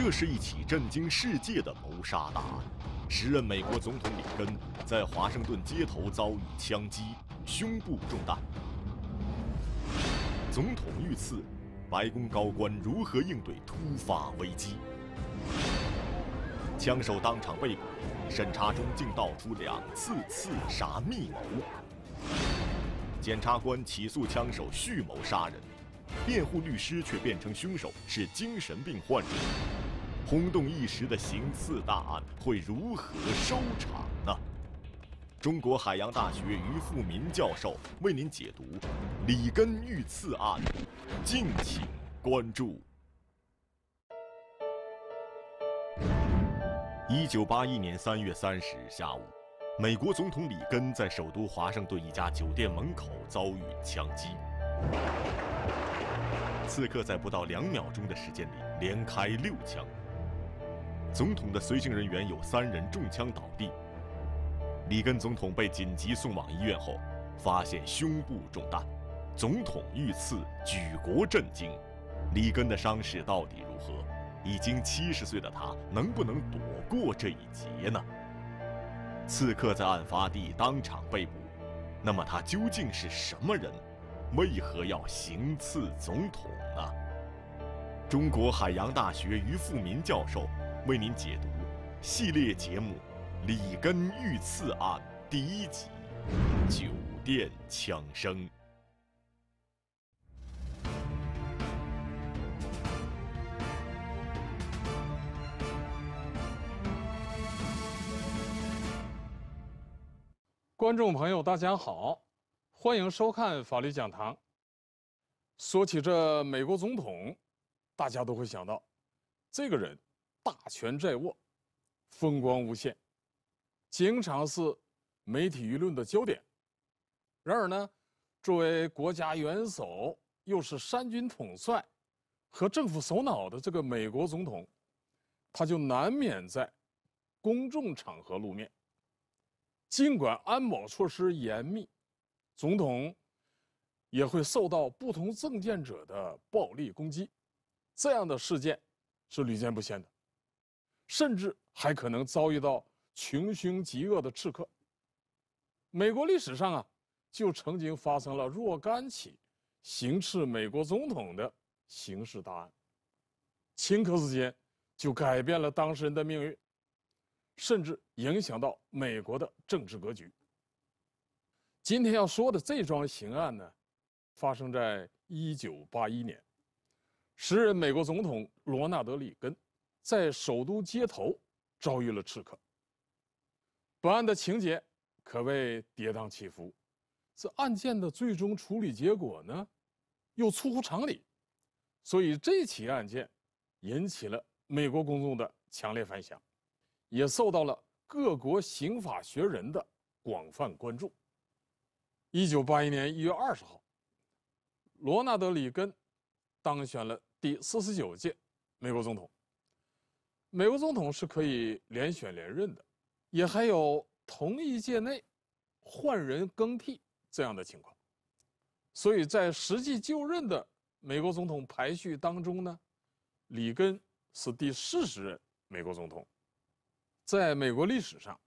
这是一起震惊世界的谋杀大案。时任美国总统里根在华盛顿街头遭遇枪击，胸部中弹。总统遇刺，白宫高官如何应对突发危机？枪手当场被捕，审查中竟道出两次刺杀密谋。检察官起诉枪手蓄谋杀人，辩护律师却辩称凶手是精神病患者。轰动一时的行刺大案会如何收场呢？中国海洋大学于富民教授为您解读里根遇刺案，敬请关注。一九八一年三月三十日下午，美国总统里根在首都华盛顿一家酒店门口遭遇枪击，刺客在不到两秒钟的时间里连开六枪。总统的随行人员有三人中枪倒地，里根总统被紧急送往医院后，发现胸部中弹，总统遇刺，举国震惊。里根的伤势到底如何？已经七十岁的他，能不能躲过这一劫呢？刺客在案发地当场被捕，那么他究竟是什么人？为何要行刺总统呢？中国海洋大学于富民教授。为您解读系列节目《里根遇刺案》第一集《酒店枪声》。观众朋友，大家好，欢迎收看《法律讲堂》。说起这美国总统，大家都会想到这个人。大权在握，风光无限，经常是媒体舆论的焦点。然而呢，作为国家元首，又是三军统帅和政府首脑的这个美国总统，他就难免在公众场合露面。尽管安保措施严密，总统也会受到不同政见者的暴力攻击。这样的事件是屡见不鲜的。甚至还可能遭遇到穷凶极恶的刺客。美国历史上啊，就曾经发生了若干起行刺美国总统的刑事大案，顷刻之间就改变了当事人的命运，甚至影响到美国的政治格局。今天要说的这桩刑案呢，发生在一九八一年，时任美国总统罗纳德·里根。在首都街头遭遇了刺客。本案的情节可谓跌宕起伏，这案件的最终处理结果呢，又出乎常理，所以这起案件引起了美国公众的强烈反响，也受到了各国刑法学人的广泛关注。一九八一年一月二十号，罗纳德里根当选了第四十九届美国总统。美国总统是可以连选连任的，也还有同一届内换人更替这样的情况，所以在实际就任的美国总统排序当中呢，里根是第四十任美国总统。在美国历史上，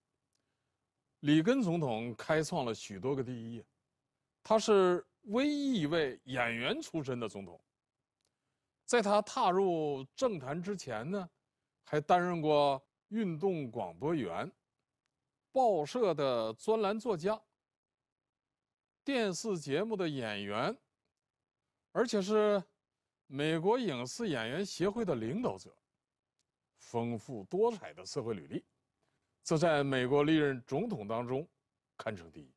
里根总统开创了许多个第一，他是唯一一位演员出身的总统。在他踏入政坛之前呢。还担任过运动广播员、报社的专栏作家、电视节目的演员，而且是美国影视演员协会的领导者，丰富多彩的社会履历，这在美国历任总统当中堪称第一。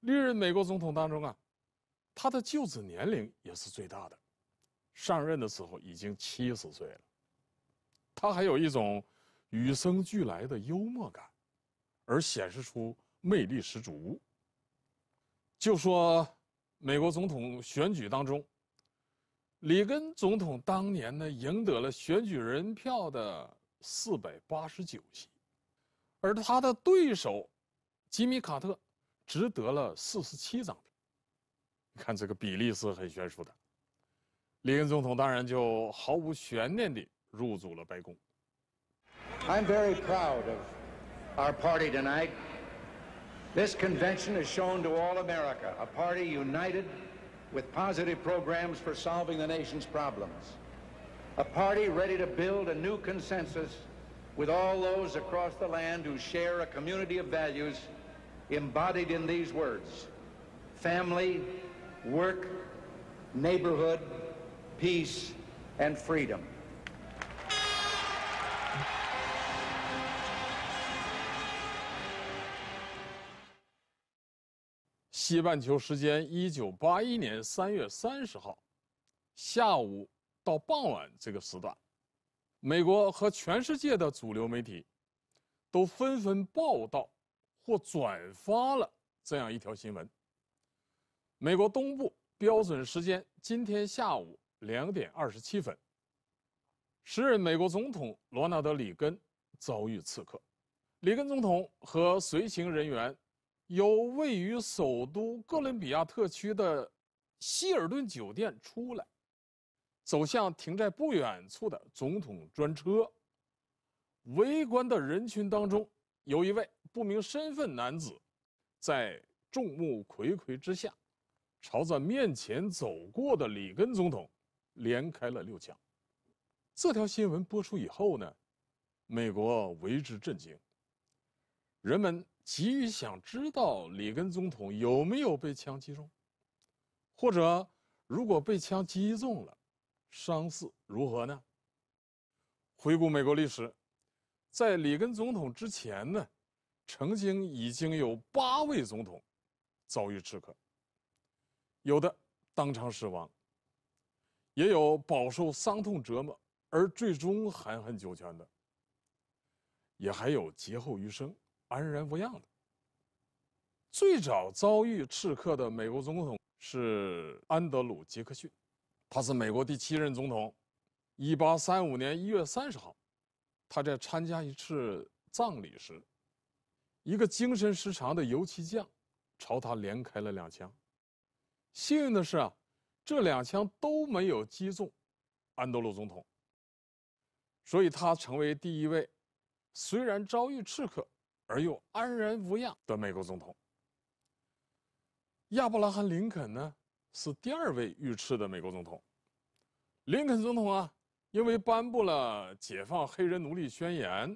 历任美国总统当中啊，他的就职年龄也是最大的，上任的时候已经七十岁了。他还有一种与生俱来的幽默感，而显示出魅力十足。就说美国总统选举当中，里根总统当年呢赢得了选举人票的四百八十九席，而他的对手吉米·卡特只得了四十七张票。看这个比例是很悬殊的。里根总统当然就毫无悬念的。入组了白宫。I'm very proud of our party tonight. This convention has shown to all America a party united with positive programs for solving the nation's problems. A party ready to build a new consensus with all those across the land who share a community of values embodied in these words family, work, neighborhood, peace, and freedom. 西半球时间一九八一年三月三十号下午到傍晚这个时段，美国和全世界的主流媒体都纷纷报道或转发了这样一条新闻：美国东部标准时间今天下午两点二十七分，时任美国总统罗纳德·里根遭遇刺客。里根总统和随行人员。由位于首都哥伦比亚特区的希尔顿酒店出来，走向停在不远处的总统专车。围观的人群当中，有一位不明身份男子，在众目睽睽之下，朝着面前走过的里根总统，连开了六枪。这条新闻播出以后呢，美国为之震惊。人们急于想知道里根总统有没有被枪击中，或者如果被枪击中了，伤势如何呢？回顾美国历史，在里根总统之前呢，曾经已经有八位总统遭遇刺客，有的当场死亡，也有饱受伤痛折磨而最终含恨九泉的，也还有劫后余生。安然无恙的。最早遭遇刺客的美国总统是安德鲁·杰克逊，他是美国第七任总统。一八三五年一月三十号，他在参加一次葬礼时，一个精神失常的油漆匠朝他连开了两枪。幸运的是啊，这两枪都没有击中安德鲁总统，所以他成为第一位虽然遭遇刺客。而又安然无恙的美国总统。亚伯拉罕·林肯呢，是第二位遇刺的美国总统。林肯总统啊，因为颁布了解放黑人奴隶宣言，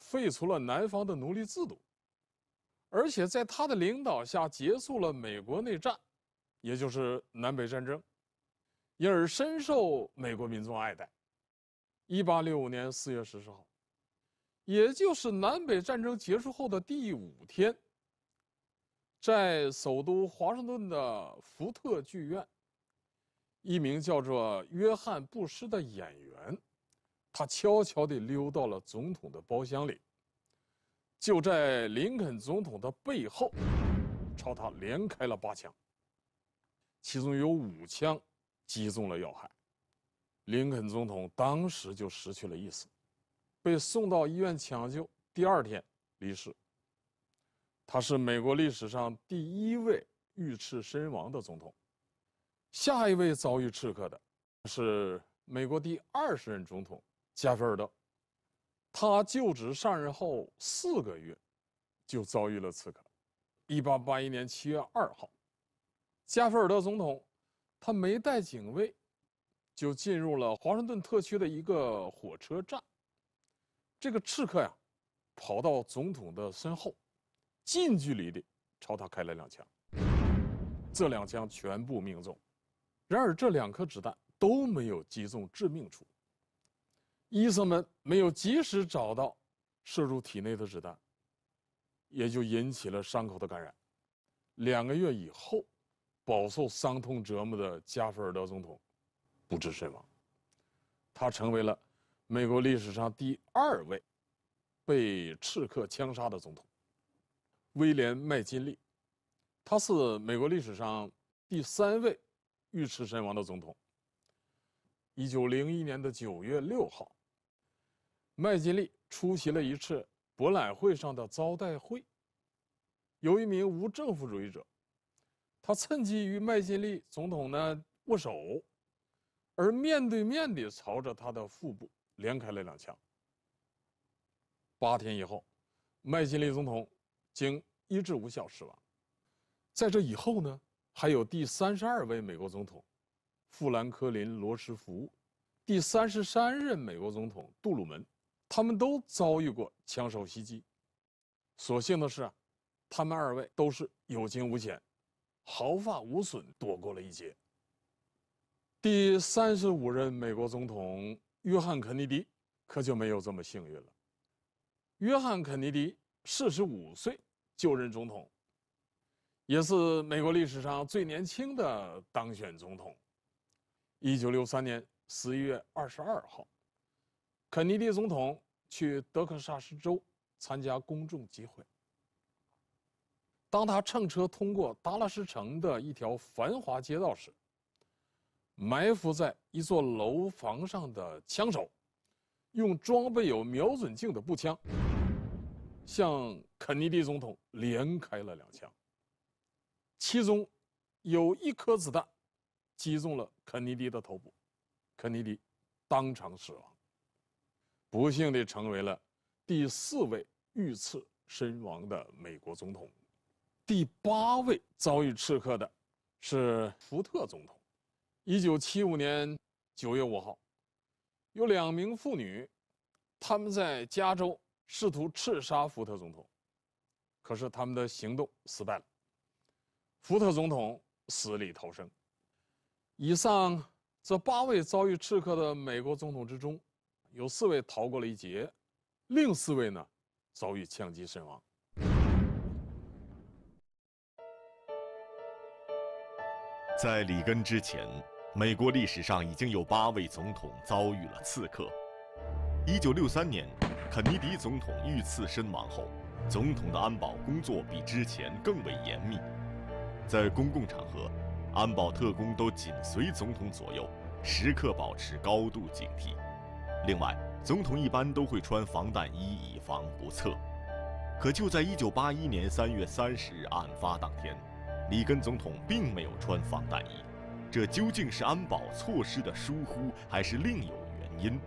废除了南方的奴隶制度，而且在他的领导下结束了美国内战，也就是南北战争，因而深受美国民众爱戴。一八六五年四月十四号。也就是南北战争结束后的第五天，在首都华盛顿的福特剧院，一名叫做约翰·布什的演员，他悄悄地溜到了总统的包厢里，就在林肯总统的背后，朝他连开了八枪，其中有五枪击中了要害，林肯总统当时就失去了意识。被送到医院抢救，第二天离世。他是美国历史上第一位遇刺身亡的总统。下一位遭遇刺客的是美国第二十任总统加菲尔德，他就职上任后四个月，就遭遇了刺客。一八八一年七月二号，加菲尔德总统，他没带警卫，就进入了华盛顿特区的一个火车站。这个刺客呀，跑到总统的身后，近距离的朝他开了两枪。这两枪全部命中，然而这两颗子弹都没有击中致命处。医生们没有及时找到射入体内的子弹，也就引起了伤口的感染。两个月以后，饱受伤痛折磨的加菲尔德总统不治身亡，他成为了。美国历史上第二位被刺客枪杀的总统威廉麦金利，他是美国历史上第三位遇刺身亡的总统。一九零一年的九月六号，麦金利出席了一次博览会上的招待会，由一名无政府主义者，他趁机与麦金利总统呢握手，而面对面地朝着他的腹部。连开了两枪。八天以后，麦金利总统经医治无效死亡。在这以后呢，还有第三十二位美国总统富兰克林·罗斯福，第三十三任美国总统杜鲁门，他们都遭遇过枪手袭击。所幸的是啊，他们二位都是有惊无险，毫发无损，躲过了一劫。第三十五任美国总统。约翰·肯尼迪可就没有这么幸运了。约翰·肯尼迪四十五岁就任总统，也是美国历史上最年轻的当选总统。一九六三年十一月二十二号，肯尼迪总统去德克萨斯州参加公众集会。当他乘车通过达拉斯城的一条繁华街道时，埋伏在一座楼房上的枪手，用装备有瞄准镜的步枪，向肯尼迪总统连开了两枪。其中，有一颗子弹击中了肯尼迪的头部，肯尼迪当场死亡。不幸的成为了第四位遇刺身亡的美国总统。第八位遭遇刺客的是福特总统。一九七五年九月五号，有两名妇女，他们在加州试图刺杀福特总统，可是他们的行动失败了。福特总统死里逃生。以上这八位遭遇刺客的美国总统之中，有四位逃过了一劫，另四位呢遭遇枪击身亡。在里根之前。美国历史上已经有八位总统遭遇了刺客。1963年，肯尼迪总统遇刺身亡后，总统的安保工作比之前更为严密。在公共场合，安保特工都紧随总统左右，时刻保持高度警惕。另外，总统一般都会穿防弹衣以防不测。可就在1981年3月30日案发当天，里根总统并没有穿防弹衣。这究竟是安保措施的疏忽，还是另有原因？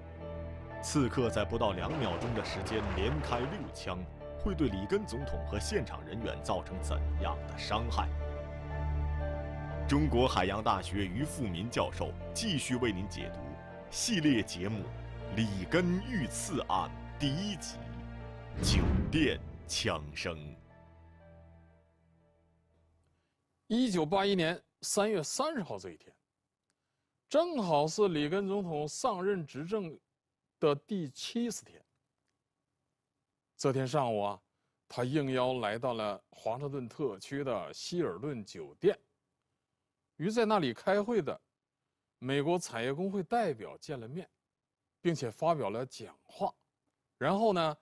刺客在不到两秒钟的时间连开六枪，会对里根总统和现场人员造成怎样的伤害？中国海洋大学于富民教授继续为您解读系列节目《里根遇刺案》第一集《酒店枪声》。一九八一年。三月三十号这一天，正好是里根总统上任执政的第七十天。这天上午啊，他应邀来到了华盛顿特区的希尔顿酒店，与在那里开会的美国产业工会代表见了面，并且发表了讲话，然后呢，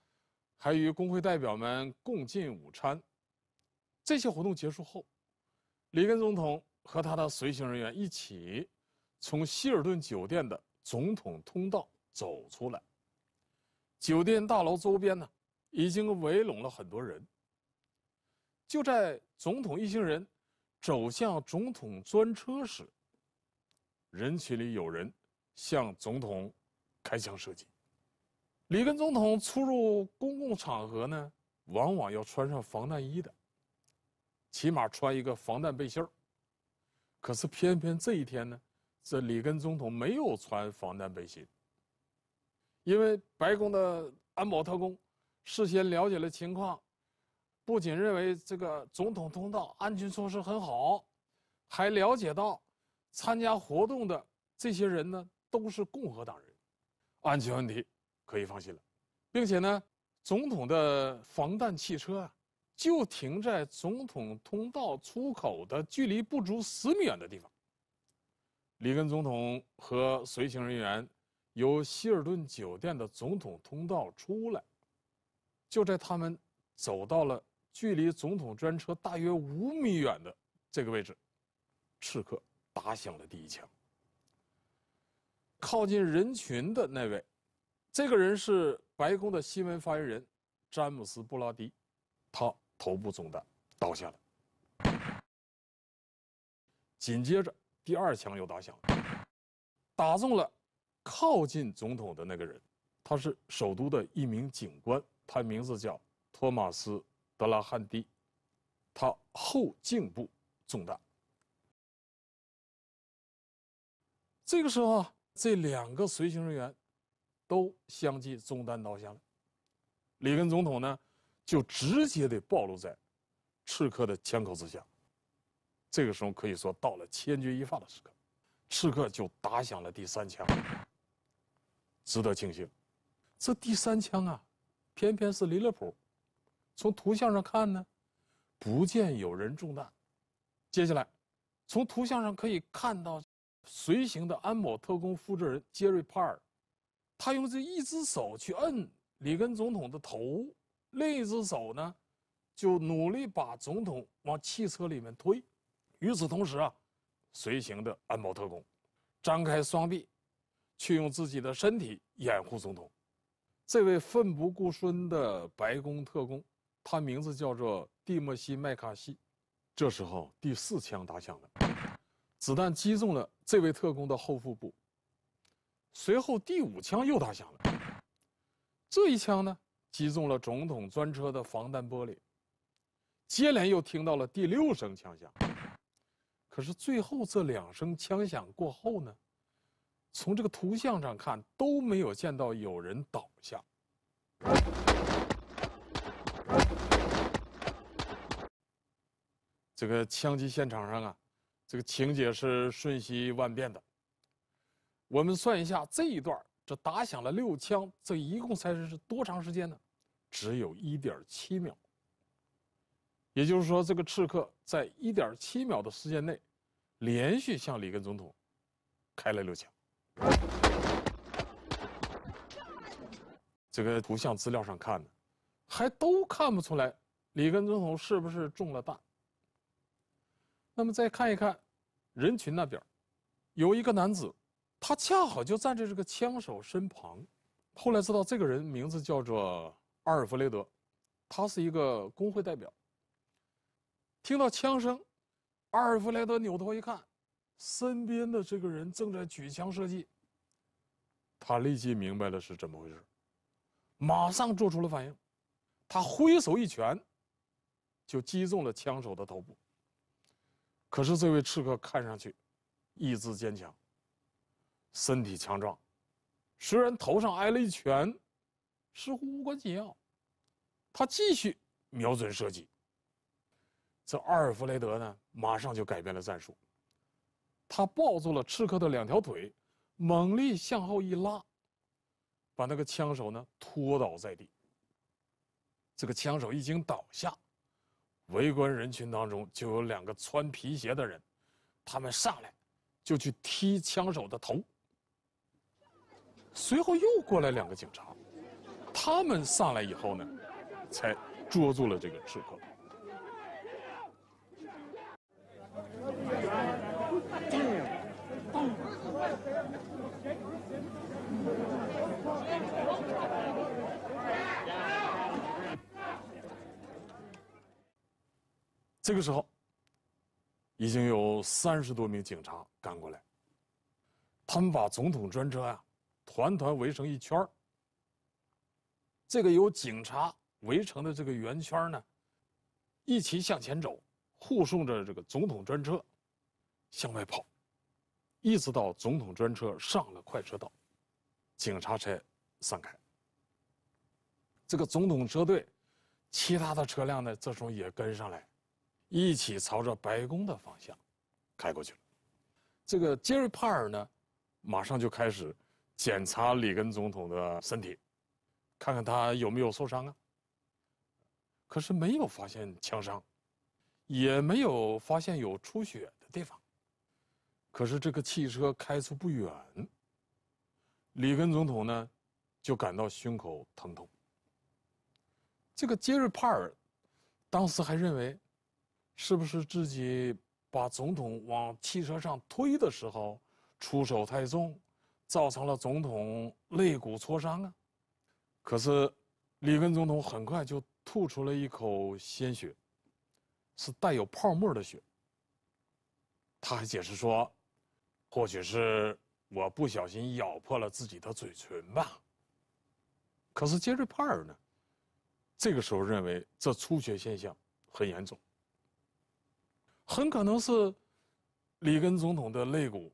还与工会代表们共进午餐。这些活动结束后，里根总统。和他的随行人员一起，从希尔顿酒店的总统通道走出来。酒店大楼周边呢，已经围拢了很多人。就在总统一行人走向总统专车时，人群里有人向总统开枪射击。里根总统出入公共场合呢，往往要穿上防弹衣的，起码穿一个防弹背心儿。可是偏偏这一天呢，这里根总统没有穿防弹背心，因为白宫的安保特工事先了解了情况，不仅认为这个总统通道安全措施很好，还了解到参加活动的这些人呢都是共和党人，安全问题可以放心了，并且呢，总统的防弹汽车啊。就停在总统通道出口的距离不足十米远的地方。里根总统和随行人员由希尔顿酒店的总统通道出来，就在他们走到了距离总统专车大约五米远的这个位置，刺客打响了第一枪。靠近人群的那位，这个人是白宫的新闻发言人詹姆斯布拉迪，他。头部中弹倒下了，紧接着第二枪又打响，打中了靠近总统的那个人，他是首都的一名警官，他名字叫托马斯·德拉汉蒂，他后颈部中弹。这个时候啊，这两个随行人员都相继中弹倒下了，里根总统呢？就直接的暴露在刺客的枪口之下，这个时候可以说到了千钧一发的时刻，刺客就打响了第三枪。值得庆幸，这第三枪啊，偏偏是离了谱。从图像上看呢，不见有人中弹。接下来，从图像上可以看到，随行的安某特工负责人杰瑞帕尔，他用这一只手去摁里根总统的头。另一只手呢，就努力把总统往汽车里面推。与此同时啊，随行的安保特工张开双臂，去用自己的身体掩护总统。这位奋不顾身的白宫特工，他名字叫做蒂莫西·麦卡锡。这时候第四枪打响了，子弹击中了这位特工的后腹部。随后第五枪又打响了，这一枪呢？击中了总统专车的防弹玻璃，接连又听到了第六声枪响。可是最后这两声枪响过后呢，从这个图像上看都没有见到有人倒下。这个枪击现场上啊，这个情节是瞬息万变的。我们算一下这一段这打响了六枪，这一共才是多长时间呢？只有一点七秒。也就是说，这个刺客在一点七秒的时间内，连续向里根总统开了六枪。这个图像资料上看呢，还都看不出来里根总统是不是中了弹。那么再看一看人群那边，有一个男子。他恰好就站在这个枪手身旁，后来知道这个人名字叫做阿尔弗雷德，他是一个工会代表。听到枪声，阿尔弗雷德扭头一看，身边的这个人正在举枪射击，他立即明白了是怎么回事，马上做出了反应，他挥手一拳，就击中了枪手的头部。可是这位刺客看上去意志坚强。身体强壮，虽然头上挨了一拳，似乎无关紧要，他继续瞄准射击。这阿尔弗雷德呢，马上就改变了战术，他抱住了刺客的两条腿，猛力向后一拉，把那个枪手呢拖倒在地。这个枪手一经倒下，围观人群当中就有两个穿皮鞋的人，他们上来就去踢枪手的头。随后又过来两个警察，他们上来以后呢，才捉住了这个刺客。这个时候，已经有三十多名警察赶过来，他们把总统专车呀。团团围成一圈这个由警察围成的这个圆圈呢，一起向前走，护送着这个总统专车向外跑，一直到总统专车上了快车道，警察才散开。这个总统车队，其他的车辆呢，这时候也跟上来，一起朝着白宫的方向开过去了。这个杰瑞帕尔呢，马上就开始。检查里根总统的身体，看看他有没有受伤啊。可是没有发现枪伤，也没有发现有出血的地方。可是这个汽车开出不远，里根总统呢就感到胸口疼痛。这个杰瑞帕尔当时还认为，是不是自己把总统往汽车上推的时候出手太重？造成了总统肋骨挫伤啊，可是里根总统很快就吐出了一口鲜血，是带有泡沫的血。他还解释说，或许是我不小心咬破了自己的嘴唇吧。可是杰瑞帕尔呢，这个时候认为这出血现象很严重，很可能是里根总统的肋骨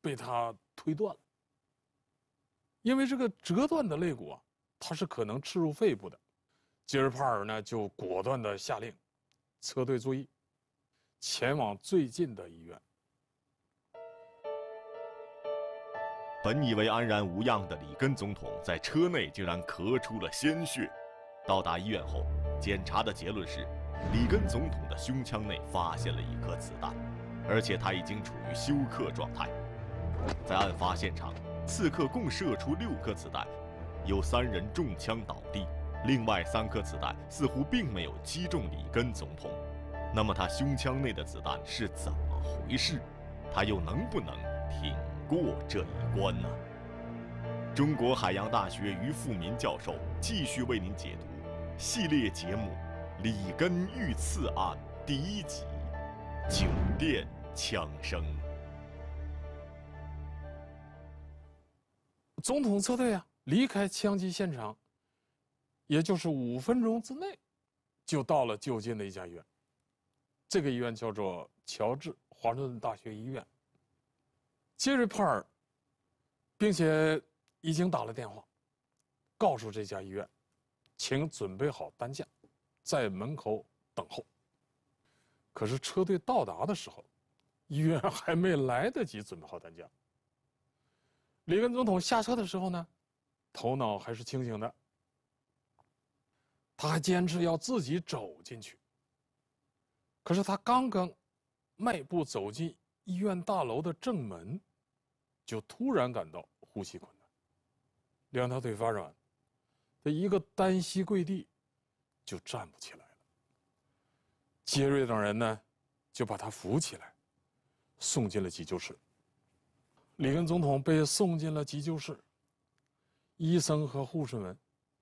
被他推断了。因为这个折断的肋骨啊，它是可能刺入肺部的。吉尔帕尔呢就果断地下令，车队注意，前往最近的医院。本以为安然无恙的里根总统，在车内竟然咳出了鲜血。到达医院后，检查的结论是，里根总统的胸腔内发现了一颗子弹，而且他已经处于休克状态。在案发现场。刺客共射出六颗子弹，有三人中枪倒地，另外三颗子弹似乎并没有击中里根总统。那么他胸腔内的子弹是怎么回事？他又能不能挺过这一关呢？中国海洋大学于富民教授继续为您解读系列节目《里根遇刺案》第一集：酒店枪声。总统车队啊，离开枪击现场，也就是五分钟之内，就到了就近的一家医院。这个医院叫做乔治华盛顿大学医院。杰瑞帕尔，并且已经打了电话，告诉这家医院，请准备好担架，在门口等候。可是车队到达的时候，医院还没来得及准备好担架。里根总统下车的时候呢，头脑还是清醒的。他还坚持要自己走进去。可是他刚刚迈步走进医院大楼的正门，就突然感到呼吸困难，两条腿发软，他一个单膝跪地，就站不起来了。杰瑞等人呢，就把他扶起来，送进了急救室。里根总统被送进了急救室，医生和护士们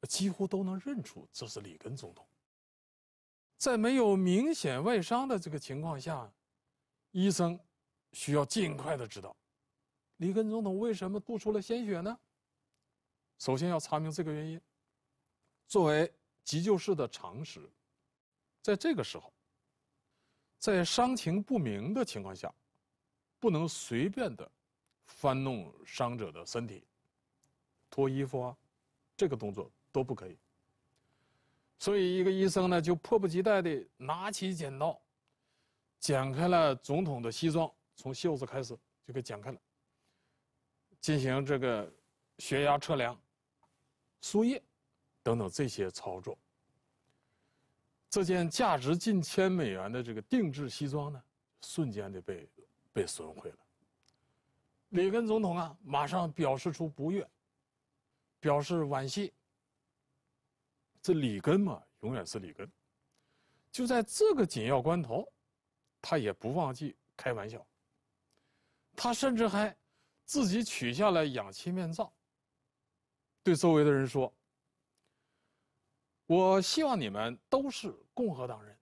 几乎都能认出这是里根总统。在没有明显外伤的这个情况下，医生需要尽快的知道里根总统为什么吐出了鲜血呢？首先要查明这个原因。作为急救室的常识，在这个时候，在伤情不明的情况下，不能随便的。翻弄伤者的身体、脱衣服啊，这个动作都不可以。所以，一个医生呢就迫不及待的拿起剪刀，剪开了总统的西装，从袖子开始就给剪开了，进行这个血压测量、输液等等这些操作。这件价值近千美元的这个定制西装呢，瞬间的被被损毁了。里根总统啊，马上表示出不悦，表示惋惜。这里根嘛，永远是里根。就在这个紧要关头，他也不忘记开玩笑。他甚至还自己取下了氧气面罩，对周围的人说：“我希望你们都是共和党人。”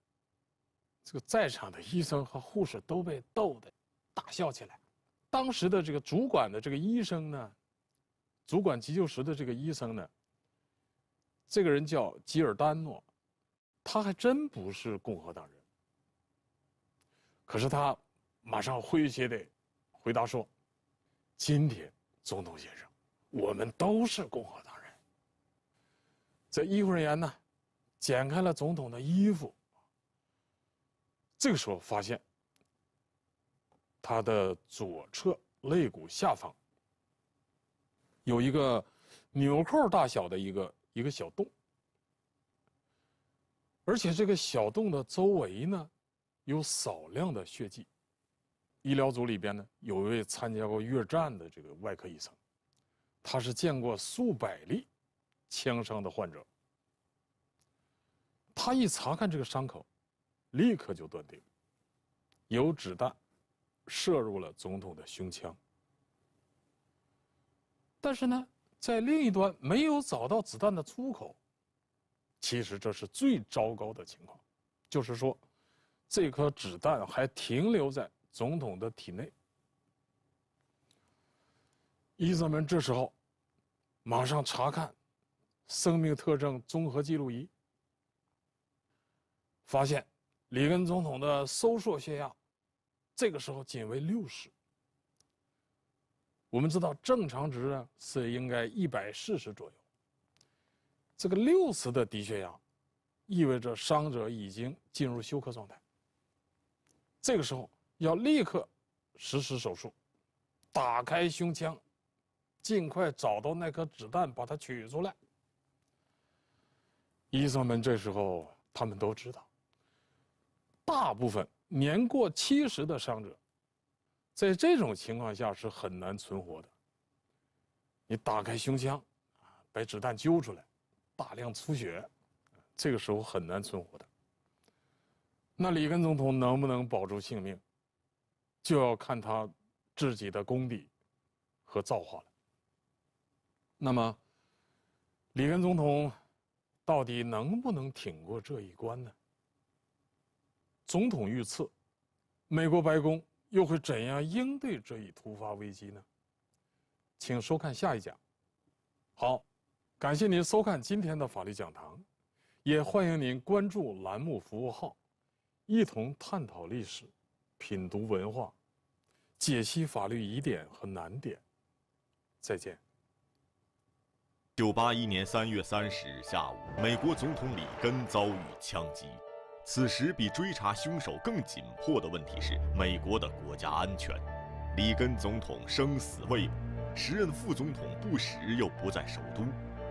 这个在场的医生和护士都被逗得大笑起来。当时的这个主管的这个医生呢，主管急救室的这个医生呢，这个人叫吉尔丹诺，他还真不是共和党人。可是他马上诙谐的回答说：“今天，总统先生，我们都是共和党人。”这医护人员呢，剪开了总统的衣服，这个时候发现。他的左侧肋骨下方有一个纽扣大小的一个一个小洞，而且这个小洞的周围呢有少量的血迹。医疗组里边呢有一位参加过越战的这个外科医生，他是见过数百例枪伤的患者，他一查看这个伤口，立刻就断定有子弹。射入了总统的胸腔，但是呢，在另一端没有找到子弹的出口。其实这是最糟糕的情况，就是说，这颗子弹还停留在总统的体内。伊泽门这时候马上查看生命特征综合记录仪，发现里根总统的收缩血压。这个时候仅为六十，我们知道正常值呢是应该一百四十左右。这个六十的低血压，意味着伤者已经进入休克状态。这个时候要立刻实施手术，打开胸腔，尽快找到那颗子弹，把它取出来。医生们这时候他们都知道，大部分。年过七十的伤者，在这种情况下是很难存活的。你打开胸腔，啊，把子弹揪出来，大量出血，这个时候很难存活的。那里根总统能不能保住性命，就要看他自己的功底和造化了。那么，里根总统到底能不能挺过这一关呢？总统遇刺，美国白宫又会怎样应对这一突发危机呢？请收看下一讲。好，感谢您收看今天的法律讲堂，也欢迎您关注栏目服务号，一同探讨历史，品读文化，解析法律疑点和难点。再见。九八一年三月三十日下午，美国总统里根遭遇枪击。此时，比追查凶手更紧迫的问题是美国的国家安全。里根总统生死未卜，时任副总统不时又不在首都，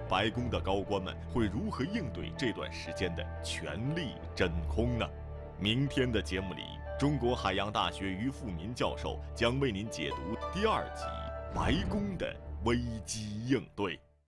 白宫的高官们会如何应对这段时间的权力真空呢？明天的节目里，中国海洋大学于富民教授将为您解读第二集《白宫的危机应对》。